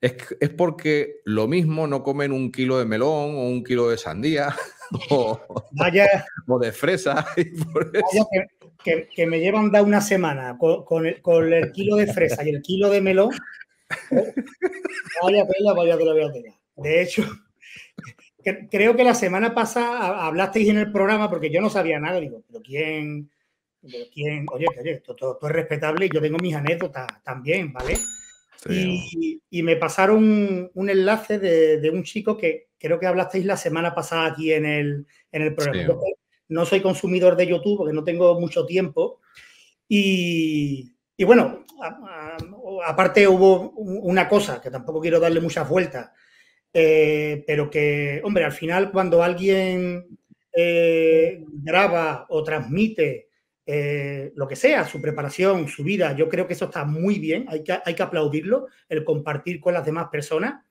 es, porque lo mismo no comen un kilo de melón o un kilo de sandía o, de fresa. que, me llevan da una semana con, el, kilo de fresa y el kilo de melón. Vaya pela, vaya que vaya De hecho, creo que la semana pasada hablasteis en el programa porque yo no sabía nada. Digo, pero ¿quién? oye, oye, esto es respetable y yo tengo mis anécdotas también, ¿vale? Y, me pasaron un, enlace de, un chico que creo que hablasteis la semana pasada aquí en el, en el programa. No soy consumidor de YouTube porque no tengo mucho tiempo. Y, bueno, aparte hubo una cosa que tampoco quiero darle muchas vueltas, eh, pero que, hombre, al final cuando alguien eh, graba o transmite eh, lo que sea, su preparación, su vida, yo creo que eso está muy bien, hay que, hay que aplaudirlo, el compartir con las demás personas,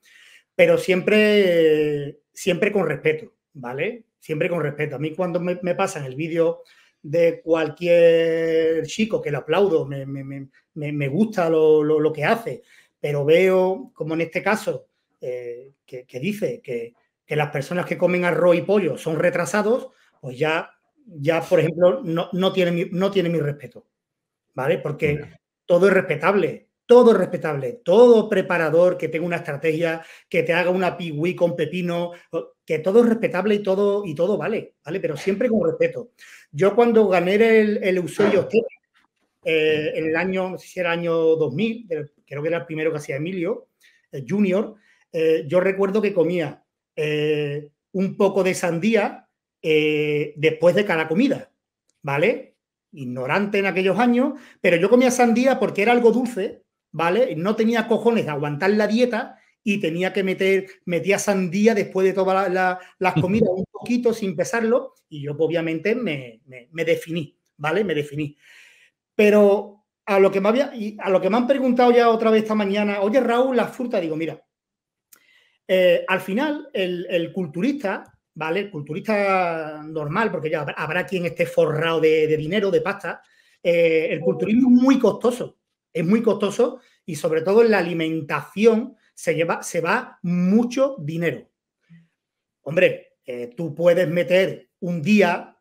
pero siempre, siempre con respeto, ¿vale? Siempre con respeto. A mí cuando me, pasa pasan el vídeo de cualquier chico que lo aplaudo, me, gusta lo, que hace, pero veo, como en este caso, eh, que, dice que, que las personas que comen arroz y pollo son retrasados, pues ya ya, por ejemplo, no, tiene, mi, no tiene mi respeto, ¿vale? Porque todo es respetable, todo es respetable, todo preparador que tenga una estrategia, que te haga una piwi con pepino, que todo es respetable y todo, y todo vale, ¿vale? Pero siempre con respeto. Yo cuando gané el, el ah. eh, en el año, si era el año 2000, creo que era el primero que hacía Emilio, el junior, eh, yo recuerdo que comía eh, un poco de sandía, eh, después de cada comida, ¿vale? Ignorante en aquellos años, pero yo comía sandía porque era algo dulce, ¿vale? No tenía cojones de aguantar la dieta y tenía que meter, metía sandía después de todas las comidas, un poquito sin pesarlo, y yo obviamente me, me, definí, ¿vale? Me definí. Pero a lo, que me había, a lo que me han preguntado ya otra vez esta mañana, oye Raúl, las frutas, digo, mira, eh, al final el, el culturista ¿vale? El culturista normal, porque ya habrá quien esté forrado de, dinero, de pasta. Eh, el culturismo es muy costoso, es muy costoso y sobre todo en la alimentación se, lleva, se va mucho dinero. Hombre, eh, tú puedes meter un día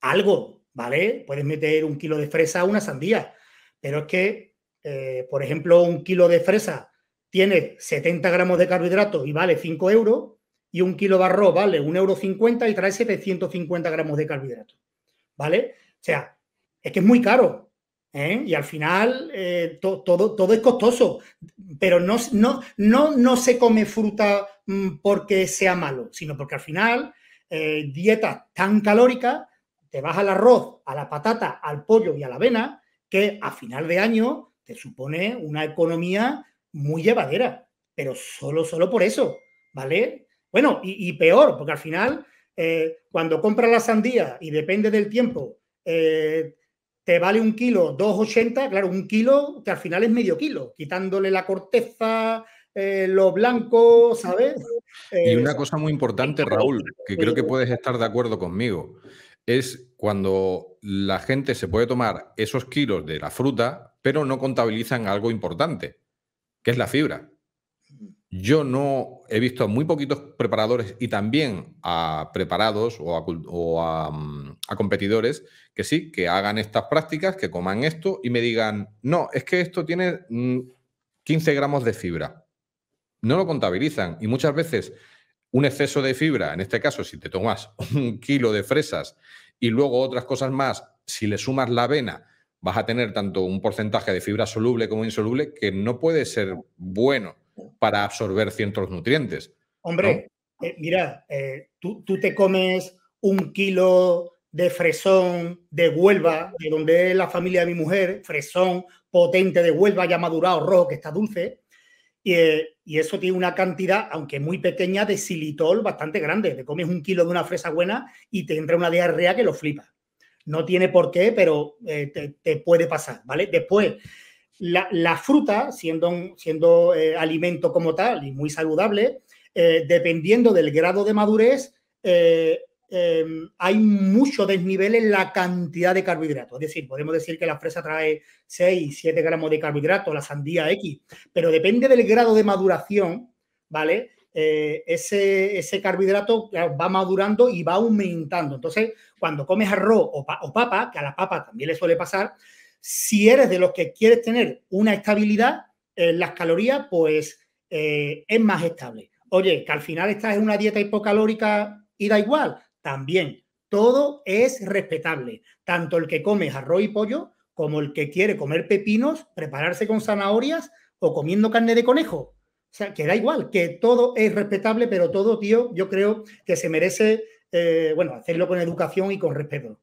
algo, ¿vale? Puedes meter un kilo de fresa, una sandía, pero es que, eh, por ejemplo, un kilo de fresa tiene 70 gramos de carbohidratos y vale 5 euros, y un kilo de arroz vale 1,50 euro y trae 750 gramos de carbohidratos. ¿Vale? O sea, es que es muy caro. ¿eh? Y al final eh, todo, todo es costoso. Pero no, no, no, no se come fruta mm, porque sea malo, sino porque al final eh, dieta tan calórica, te vas al arroz, a la patata, al pollo y a la avena, que a final de año te supone una economía muy llevadera. Pero solo, solo por eso. ¿Vale? Bueno, y, peor, porque al final, eh, cuando compras la sandía y depende del tiempo, eh, te vale un kilo 2,80, claro, un kilo que al final es medio kilo, quitándole la corteza, los eh, lo blanco, ¿sabes? y una cosa muy importante, Raúl, que creo que puedes estar de acuerdo conmigo, es cuando la gente se puede tomar esos kilos de la fruta, pero no contabilizan algo importante, que es la fibra. Yo no he visto a muy poquitos preparadores y también a preparados o, a, mm, a, competidores que sí, que hagan estas prácticas, que coman esto y me digan, no, es que esto tiene 15 mm, gramos de fibra. No lo contabilizan y muchas veces un exceso de fibra, en este caso si te tomas un kilo de fresas y luego otras cosas más, si le sumas la avena, vas a tener tanto un porcentaje de fibra soluble como insoluble que no puede ser bueno para absorber ciertos nutrientes. Hombre, eh, mira, eh, tú, te comes un kilo de fresón de Huelva, de donde es la familia de mi mujer, fresón potente de Huelva, ya madurado, rojo, que está dulce, eh, y, eso tiene una cantidad, aunque muy pequeña, de xilitol bastante grande. Te comes un kilo de una fresa buena y te entra una diarrea que lo flipa. No tiene por qué, pero te, te puede pasar, ¿vale? Después, la, fruta, siendo, siendo eh, alimento como tal y muy saludable, eh, dependiendo del grado de madurez, eh, em, hay mucho desnivel en la cantidad de carbohidratos. Es decir, podemos decir que la fresa trae 6, 7 gramos de carbohidratos, la sandía X, pero depende del grado de maduración, ¿vale? ese, ese, carbohidrato va madurando y va aumentando. Entonces, cuando comes arroz o, papa, que a la papa también le suele pasar, si eres de los que quieres tener una estabilidad, eh, las calorías, pues eh, es más estable. Oye, que al final estás en una dieta hipocalórica y da igual, también. Todo es respetable. Tanto el que come arroz y pollo como el que quiere comer pepinos, prepararse con zanahorias o comiendo carne de conejo. O sea, que da igual, que todo es respetable, pero todo, tío, yo creo que se merece, eh, bueno, hacerlo con educación y con respeto.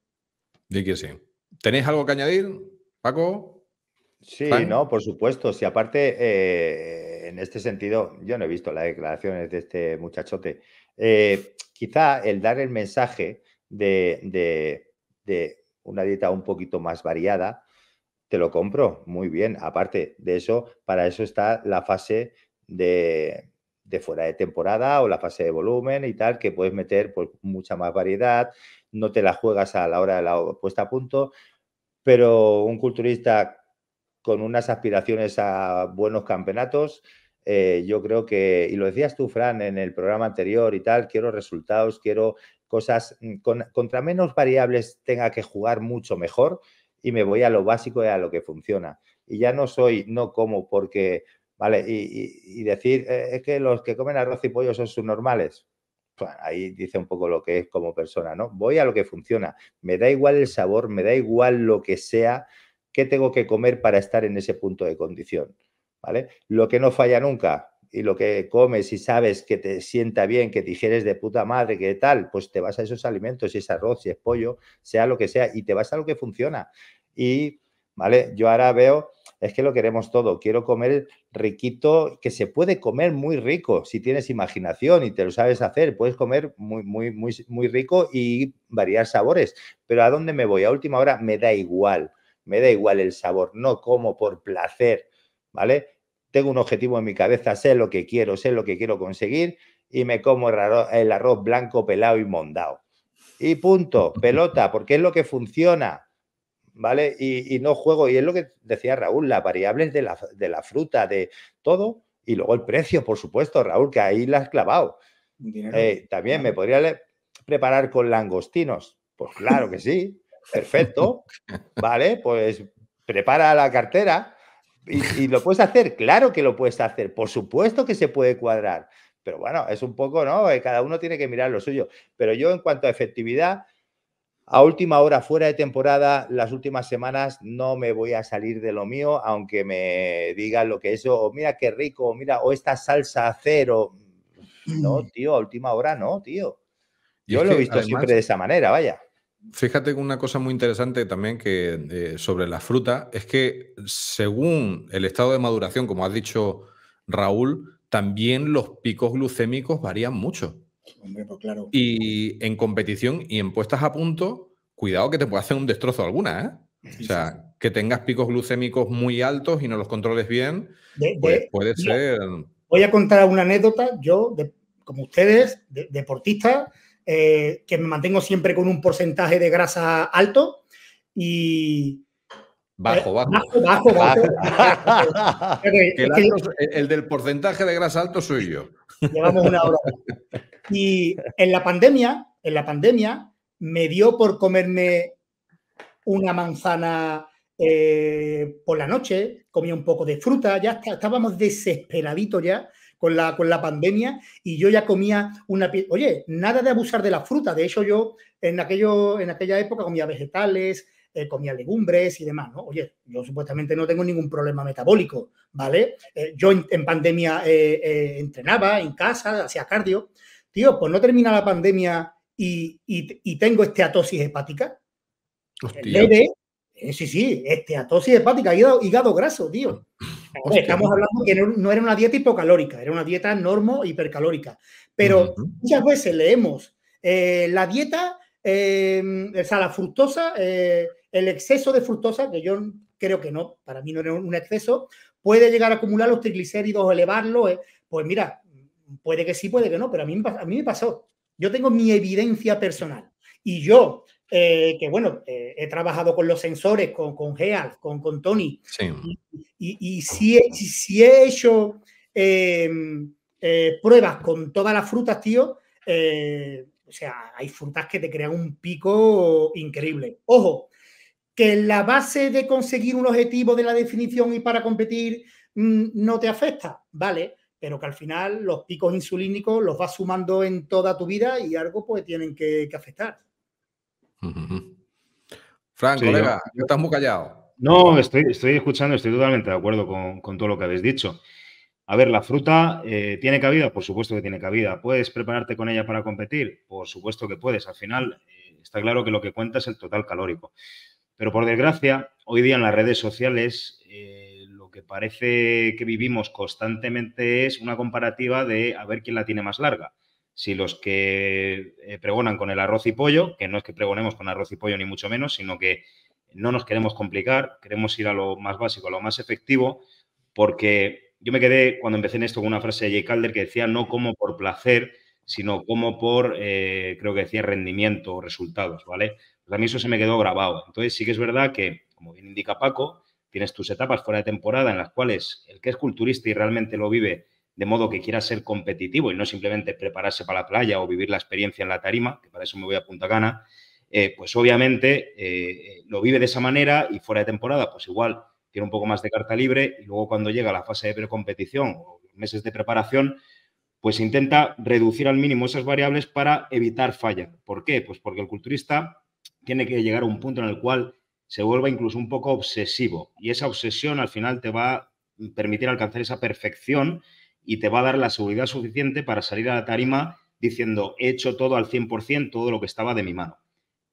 De que sí. ¿Tenéis algo que añadir? Paco. Sí, no, por supuesto. Si aparte, eh, en este sentido, yo no he visto las declaraciones de este muchachote. Eh, quizá el dar el mensaje de, de, de una dieta un poquito más variada, te lo compro, muy bien. Aparte de eso, para eso está la fase de, de, fuera de temporada o la fase de volumen y tal, que puedes meter pues, mucha más variedad, no te la juegas a la hora de la puesta a punto pero un culturista con unas aspiraciones a buenos campeonatos, eh, yo creo que, y lo decías tú, Fran, en el programa anterior y tal, quiero resultados, quiero cosas, mm, contra menos variables tenga que jugar mucho mejor y me voy a lo básico y a lo que funciona. Y ya no soy, no como porque, vale, y, decir, eh, es que los que comen arroz y pollo son subnormales. Pues, ahí dice un poco lo que es como persona, ¿no? Voy a lo que funciona. Me da igual el sabor, me da igual lo que sea, qué tengo que comer para estar en ese punto de condición, ¿vale? Lo que no falla nunca y lo que comes y sabes que te sienta bien, que te digieres de puta madre, que tal, pues te vas a esos alimentos, y es arroz, y es pollo, sea lo que sea, y te vas a lo que funciona. Y, ¿vale? Yo ahora veo es que lo queremos todo. Quiero comer riquito, que se puede comer muy rico si tienes imaginación y te lo sabes hacer. Puedes comer muy, muy, muy, muy rico y variar sabores. Pero ¿a dónde me voy? A última hora me da igual. Me da igual el sabor. No como por placer, ¿vale? Tengo un objetivo en mi cabeza, sé lo que quiero, sé lo que quiero conseguir y me como el arroz blanco pelado y mondado. Y punto, pelota, porque es lo que funciona. ¿vale? Y, no juego, y es lo que decía Raúl, las variables de la, fruta, de todo, y luego el precio, por supuesto, Raúl, que ahí la has clavado. Eh, también me podría preparar con langostinos. Pues claro que sí, perfecto, ¿vale? Pues prepara la cartera y, y lo puedes hacer, claro que lo puedes hacer, por supuesto que se puede cuadrar, pero bueno, es un poco, ¿no? Eh, cada uno tiene que mirar lo suyo. Pero yo en cuanto a efectividad, a última hora, fuera de temporada, las últimas semanas no me voy a salir de lo mío, aunque me digan lo que es, o oh, mira qué rico, o mira, o esta salsa cero. No, tío, a última hora no, tío. Yo lo he visto siempre de esa manera, vaya. Fíjate que una cosa muy interesante también que eh, sobre la fruta es que según el estado de maduración, como has dicho Raúl, también los picos glucémicos varían mucho. Pues y en competición y en puestas a punto, cuidado que te puede hacer un destrozo alguna, ¿eh? o sea, que tengas picos glucémicos muy altos y no los controles bien, pues puede ser... Voy a contar una anécdota, yo, como ustedes, deportistas eh, que me mantengo siempre con un porcentaje de grasa alto y... Bajo, eh, bajo. Bajo, bajo, el, el, del porcentaje de grasa alto soy yo. Llevamos una hora. Y en la pandemia, en la pandemia, me dio por comerme una manzana eh, por la noche, comía un poco de fruta, ya estábamos desesperaditos ya con la, pandemia y yo ya comía una... Oye, nada de abusar de la fruta, de hecho yo en, aquello, en aquella época comía vegetales, eh, comía legumbres y demás, ¿no? Oye, yo supuestamente no tengo ningún problema metabólico, ¿vale? Eh, yo en pandemia entrenaba en casa, hacía cardio tío, pues no termina la pandemia y, tengo esteatosis hepática. Hostia. Eh, sí, sí, esteatosis hepática, hígado, graso, tío. Estamos hablando que no, era una dieta hipocalórica, era una dieta normo hipercalórica. Pero muchas veces leemos eh, la dieta, em, o sea, la fructosa, eh, el exceso de fructosa, que yo creo que no, para mí no era un exceso, puede llegar a acumular los triglicéridos, elevarlo. pues mira, Puede que sí, puede que no, pero a mí, a mí me pasó. Yo tengo mi evidencia personal. Y yo, eh, que bueno, eh, he trabajado con los sensores, con, con con, con Tony. Sí. Y, y, si, he, hecho em, eh, pruebas con todas las frutas, tío, o sea, hay frutas que te crean un pico increíble. Ojo, que la base de conseguir un objetivo de la definición y para competir mm, no te afecta, ¿vale? pero que al final los picos insulínicos los vas sumando en toda tu vida y algo pues tienen que, afectar. Frank, colega, yo, estás muy callado. No, estoy, escuchando, estoy totalmente de acuerdo con, todo lo que habéis dicho. A ver, la fruta eh, tiene cabida, por supuesto que tiene cabida. ¿Puedes prepararte con ella para competir? Por supuesto que puedes. Al final, eh, está claro que lo que cuenta es el total calórico. Pero por desgracia, hoy día en las redes sociales eh, que parece que vivimos constantemente es una comparativa de a ver quién la tiene más larga. Si los que eh, pregonan con el arroz y pollo, que no es que pregonemos con arroz y pollo ni mucho menos, sino que no nos queremos complicar, queremos ir a lo más básico, a lo más efectivo, porque yo me quedé cuando empecé en esto con una frase de Jay Calder que decía no como por placer, sino como por, eh, creo que decía, rendimiento o resultados, ¿vale? Pues a mí eso se me quedó grabado. Entonces sí que es verdad que, como bien indica Paco, tienes tus etapas fuera de temporada en las cuales el que es culturista y realmente lo vive de modo que quiera ser competitivo y no simplemente prepararse para la playa o vivir la experiencia en la tarima, que para eso me voy a Punta Cana, eh, pues obviamente eh, lo vive de esa manera y fuera de temporada, pues igual tiene un poco más de carta libre y luego cuando llega la fase de precompetición o meses de preparación, pues intenta reducir al mínimo esas variables para evitar fallas. ¿Por qué? Pues porque el culturista tiene que llegar a un punto en el cual se vuelva incluso un poco obsesivo. Y esa obsesión al final te va a permitir alcanzar esa perfección y te va a dar la seguridad suficiente para salir a la tarima diciendo, he hecho todo al 100%, todo lo que estaba de mi mano.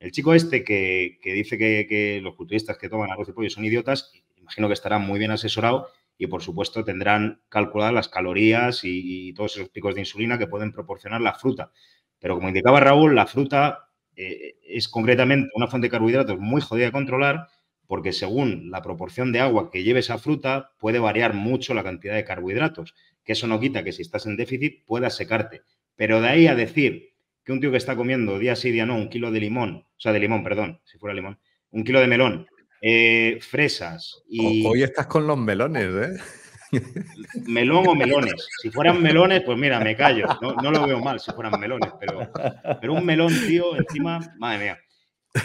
El chico este que, dice que, los culturistas que toman algo y pollo son idiotas, imagino que estará muy bien asesorado y por supuesto tendrán calculadas las calorías y todos esos picos de insulina que pueden proporcionar la fruta. Pero como indicaba Raúl, la fruta eh, es concretamente una fuente de carbohidratos muy jodida de controlar porque según la proporción de agua que lleve esa fruta puede variar mucho la cantidad de carbohidratos, que eso no quita que si estás en déficit puedas secarte. Pero de ahí a decir que un tío que está comiendo día sí, día no, un kilo de limón, o sea, de limón, perdón, si fuera limón, un kilo de melón, eh, fresas y... Hoy estás con los melones, ¿eh? Melón o melones. Si fueran melones, pues mira, me callo. No, lo veo mal si fueran melones, pero, un melón, tío, encima, madre mía.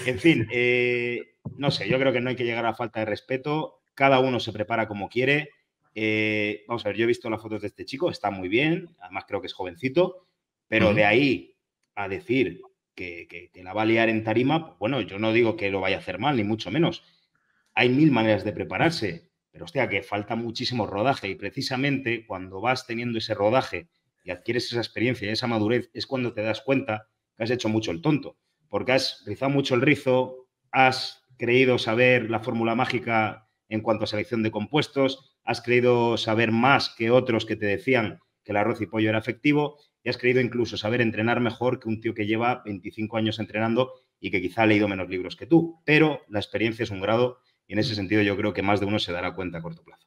En fin, eh, no sé, yo creo que no hay que llegar a falta de respeto. Cada uno se prepara como quiere. Eh, vamos a ver, yo he visto las fotos de este chico, está muy bien, además creo que es jovencito, pero de ahí a decir que, que, la va a liar en tarima, bueno, yo no digo que lo vaya a hacer mal, ni mucho menos. Hay mil maneras de prepararse pero hostia, que falta muchísimo rodaje y precisamente cuando vas teniendo ese rodaje y adquieres esa experiencia y esa madurez es cuando te das cuenta que has hecho mucho el tonto, porque has rizado mucho el rizo, has creído saber la fórmula mágica en cuanto a selección de compuestos, has creído saber más que otros que te decían que el arroz y pollo era efectivo y has creído incluso saber entrenar mejor que un tío que lleva 25 años entrenando y que quizá ha leído menos libros que tú, pero la experiencia es un grado y en ese mm. sentido yo creo que más de uno se dará cuenta a corto plazo.